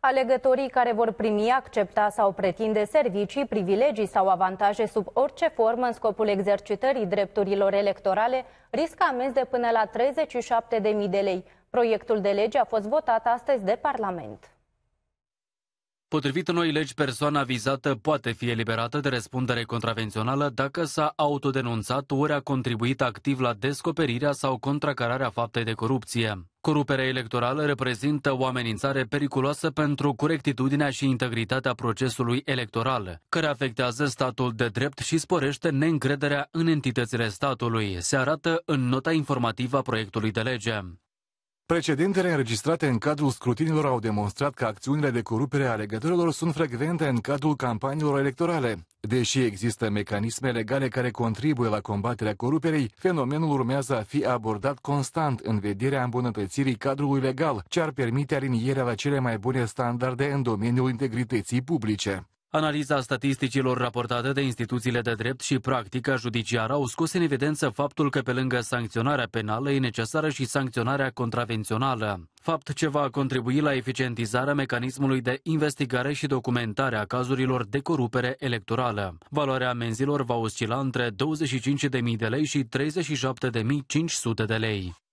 Alegătorii care vor primi, accepta sau pretinde servicii, privilegii sau avantaje sub orice formă în scopul exercitării drepturilor electorale riscă amenzi de până la 37.000 de lei. Proiectul de lege a fost votat astăzi de Parlament. Potrivit noi legi, persoana vizată poate fi eliberată de răspundere contravențională dacă s-a autodenunțat ori a contribuit activ la descoperirea sau contracararea faptei de corupție. Coruperea electorală reprezintă o amenințare periculoasă pentru corectitudinea și integritatea procesului electoral, care afectează statul de drept și sporește neîncrederea în entitățile statului, se arată în nota informativă a proiectului de lege. Precedentele înregistrate în cadrul scrutinilor au demonstrat că acțiunile de corupere a alegătorilor sunt frecvente în cadrul campaniilor electorale. Deși există mecanisme legale care contribuie la combaterea coruperei, fenomenul urmează a fi abordat constant în vederea îmbunătățirii cadrului legal, ce ar permite alinierea la cele mai bune standarde în domeniul integrității publice. Analiza statisticilor raportate de instituțiile de drept și practica judiciară au scos în evidență faptul că pe lângă sancționarea penală e necesară și sancționarea contravențională, fapt ce va contribui la eficientizarea mecanismului de investigare și documentare a cazurilor de corupere electorală. Valoarea amenzilor va oscila între 25.000 de lei și 37.500 de lei.